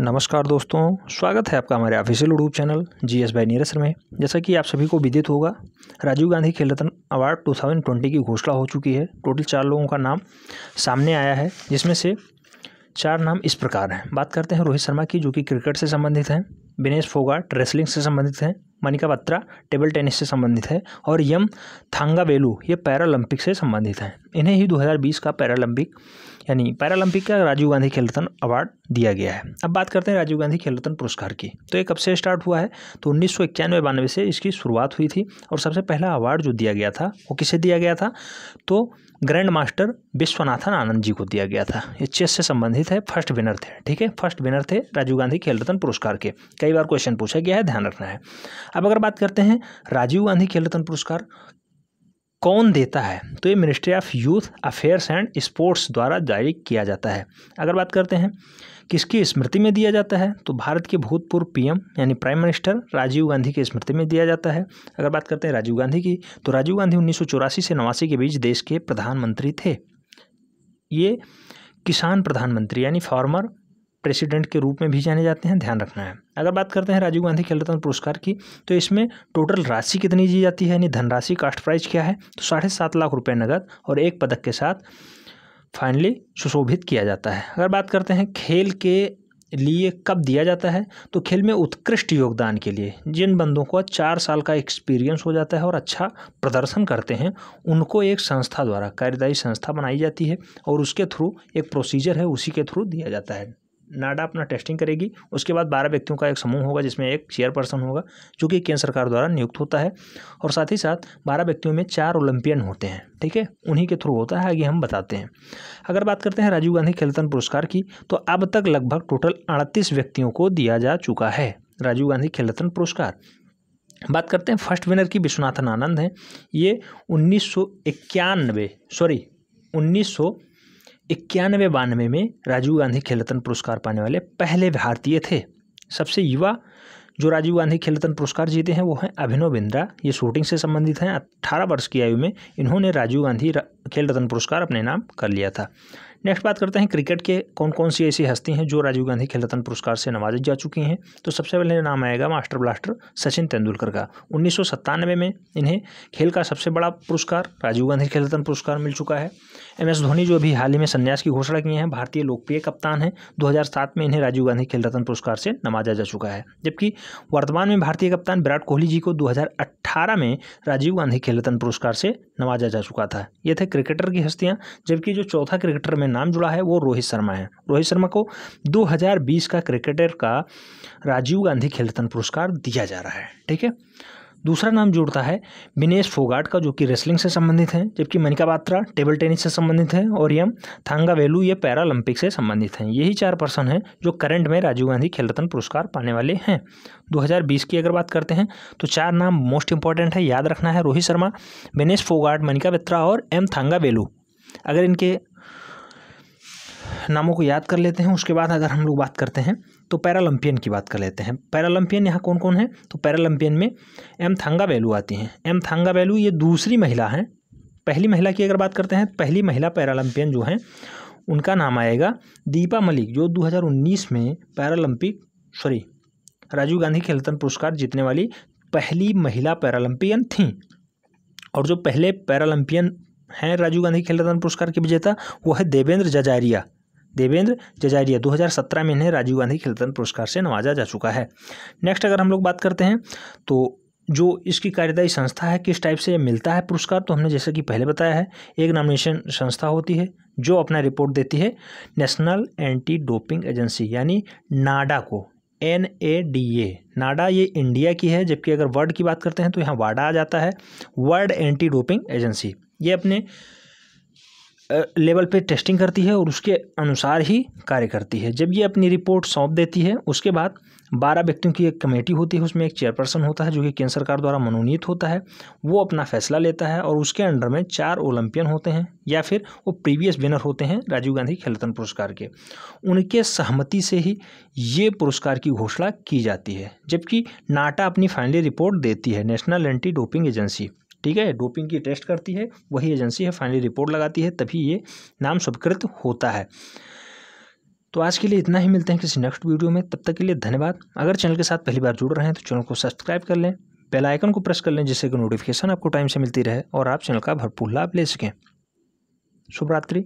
नमस्कार दोस्तों स्वागत है आपका हमारे official YouTube channel G S by नीरसर में जैसा कि आप सभी को विदित होगा राजीव गांधी खेल रत्न अवार्ड 2020 की घोषणा हो चुकी है टोटल चार लोगों का नाम सामने आया है जिसमें से चार नाम इस प्रकार हैं बात करते हैं रोहित शर्मा की जो कि क्रिकेट से संबंधित हैं विनेश फोगाट रेसलिंग से संबंधित हैं मनिका बत्रा टेबल टेनिस से संबंधित है और यम थांगावेलू ये पैरालंपिक से संबंधित हैं इन्हें ही 2020 का पैरालंपिक यानी पैरालंपिक का राजीव गांधी खेल रत्न अवार्ड दिया गया है अब बात करते हैं राजीव गांधी खेल रत्न पुरस्कार की तो ये कब से स्टार्ट हुआ है तो उन्नीस सौ बानवे से इसकी शुरुआत हुई थी और सबसे पहला अवार्ड जो दिया गया था वो किसे दिया गया था तो ग्रैंड मास्टर विश्वनाथन आनंद जी को दिया गया था ये चेस से संबंधित है फर्स्ट विनर थे ठीक है फर्स्ट विनर थे राजीव गांधी खेल रत्न पुरस्कार के कई बार क्वेश्चन पूछा गया है ध्यान रखना है अब अगर बात करते हैं राजीव गांधी खेल रत्न पुरस्कार कौन देता है तो ये ministry of youth affairs and sports द्वारा जारी किया जाता है अगर बात करते हैं किसकी स्मृति में दिया जाता है तो भारत के भूतपूर्व पीएम यानी प्राइम मिनिस्टर राजीव गांधी की स्मृति में दिया जाता है अगर बात करते हैं राजीव गांधी की तो राजीव गांधी उन्नीस से नवासी के बीच देश के प्रधानमंत्री थे ये किसान प्रधानमंत्री यानी फार्मर प्रेसिडेंट के रूप में भी जाने जाते हैं ध्यान रखना है अगर बात करते हैं राजीव गांधी खेल रत्न पुरस्कार की तो इसमें टोटल राशि कितनी दी जाती है यानी धनराशि कास्ट प्राइज क्या है तो साढ़े सात लाख रुपये नगद और एक पदक के साथ फाइनली सुशोभित किया जाता है अगर बात करते हैं खेल के लिए कब दिया जाता है तो खेल में उत्कृष्ट योगदान के लिए जिन बंदों को चार साल का एक्सपीरियंस हो जाता है और अच्छा प्रदर्शन करते हैं उनको एक संस्था द्वारा कार्यदायी संस्था बनाई जाती है और उसके थ्रू एक प्रोसीजर है उसी के थ्रू दिया जाता है नाडा अपना टेस्टिंग करेगी उसके बाद बारह व्यक्तियों का एक समूह होगा जिसमें एक चेयरपर्सन होगा जो कि केंद्र सरकार द्वारा नियुक्त होता है और साथ ही साथ बारह व्यक्तियों में चार ओलंपियन होते हैं ठीक है उन्हीं के थ्रू होता है आगे हम बताते हैं अगर बात करते हैं राजीव गांधी खेलतन पुरस्कार की तो अब तक लगभग टोटल अड़तीस व्यक्तियों को दिया जा चुका है राजीव गांधी खेलरत्न पुरस्कार बात करते हैं फर्स्ट विनर की विश्वनाथन आनंद हैं ये उन्नीस सौ सॉरी उन्नीस इक्यानवे बानवे में राजीव गांधी खेलरत्न पुरस्कार पाने वाले पहले भारतीय थे सबसे युवा जो राजीव गांधी खेल रत्न पुरस्कार जीते हैं वो हैं अभिनव बिंद्रा ये शूटिंग से संबंधित हैं अट्ठारह वर्ष की आयु में इन्होंने राजीव गांधी खेल रत्न पुरस्कार अपने नाम कर लिया था नेक्स्ट बात करते हैं क्रिकेट के कौन कौन सी ऐसी हस्ती हैं जो राजीव गांधी खेल रत्न पुरस्कार से नवाजे जा चुकी हैं तो सबसे पहले नाम आएगा मास्टर ब्लास्टर सचिन तेंदुलकर का उन्नीस में इन्हें खेल का सबसे बड़ा पुरस्कार राजीव गांधी खेल रत्न पुरस्कार मिल चुका है एम एस धोनी जो अभी हाल ही में संन्यास की घोषणा किए हैं भारतीय लोकप्रिय कप्तान हैं दो में इन्हें राजीव गांधी खेल रत्न पुरस्कार से नवाजा जा चुका है जबकि वर्तमान में भारतीय कप्तान विराट कोहली जी को 2018 में राजीव गांधी खेल रत्न पुरस्कार से नवाजा जा चुका था ये थे क्रिकेटर की हस्तियां जबकि जो चौथा क्रिकेटर में नाम जुड़ा है वो रोहित शर्मा है रोहित शर्मा को दो का क्रिकेटर का राजीव गांधी खेल रत्न पुरस्कार दिया जा रहा है ठीक है दूसरा नाम जुड़ता है विनेश फोगाट का जो कि रेसलिंग से संबंधित हैं जबकि मनिका बात्रा टेबल टेनिस से संबंधित हैं और यम थांगा वेलू ये पैरालंपिक से संबंधित हैं यही चार पर्सन हैं जो करंट में राजीव गांधी खेल रत्न पुरस्कार पाने वाले हैं 2020 की अगर बात करते हैं तो चार नाम मोस्ट इंपॉर्टेंट है याद रखना है रोहित शर्मा विनेश फोगाट मनिका बत्रा और एम थांगा वेलू अगर इनके नामों को याद कर लेते हैं उसके बाद अगर हम लोग बात करते हैं तो पैरालंपियन की बात कर लेते हैं पैरालंपियन यहाँ कौन कौन है तो पैरालंपियन में एम थांगा वैलू आती हैं एम थांगा वैलू ये दूसरी महिला हैं पहली महिला की अगर बात करते हैं पहली महिला पैरालंपियन जो हैं उनका नाम आएगा दीपा मलिक जो 2019 में पैरालंपिक सॉरी राजीव गांधी खेल रत्न पुरस्कार जीतने वाली पहली महिला पैरालंपियन थीं और जो पहले पैरालंपियन हैं राजीव गांधी खेल रत्न पुरस्कार की विजेता वो है देवेंद्र जजारिया देवेंद्र जजारिया 2017 में इन्हें राजीव गांधी खेल रत्न पुरस्कार से नवाजा जा चुका है नेक्स्ट अगर हम लोग बात करते हैं तो जो इसकी कार्यदायी संस्था है किस टाइप से मिलता है पुरस्कार तो हमने जैसे कि पहले बताया है एक नॉमिनेशन संस्था होती है जो अपना रिपोर्ट देती है नेशनल एंटी डोपिंग एजेंसी यानी नाडा को एन ए डी ए नाडा ये इंडिया की है जबकि अगर वर्ल्ड की बात करते हैं तो यहाँ वाडा आ जाता है वर्ल्ड एंटी डोपिंग एजेंसी ये अपने लेवल पे टेस्टिंग करती है और उसके अनुसार ही कार्य करती है जब ये अपनी रिपोर्ट सौंप देती है उसके बाद बारह व्यक्तियों की एक कमेटी होती है उसमें एक चेयरपर्सन होता है जो कि केंद्र सरकार द्वारा मनोनीत होता है वो अपना फैसला लेता है और उसके अंडर में चार ओलंपियन होते हैं या फिर वो प्रीवियस विनर होते हैं राजीव गांधी खेल रत्न पुरस्कार के उनके सहमति से ही ये पुरस्कार की घोषणा की जाती है जबकि नाटा अपनी फाइनली रिपोर्ट देती है नेशनल एंटी डोपिंग एजेंसी ठीक है डोपिंग की टेस्ट करती है वही एजेंसी है फाइनली रिपोर्ट लगाती है तभी ये नाम स्वीकृत होता है तो आज के लिए इतना ही मिलते हैं किसी नेक्स्ट वीडियो में तब तक के लिए धन्यवाद अगर चैनल के साथ पहली बार जुड़ रहे हैं तो चैनल को सब्सक्राइब कर लें बेल आइकन को प्रेस कर लें जिससे कि नोटिफिकेशन आपको टाइम से मिलती रहे और आप चैनल का भरपूर लाभ ले सकें शुभरात्रि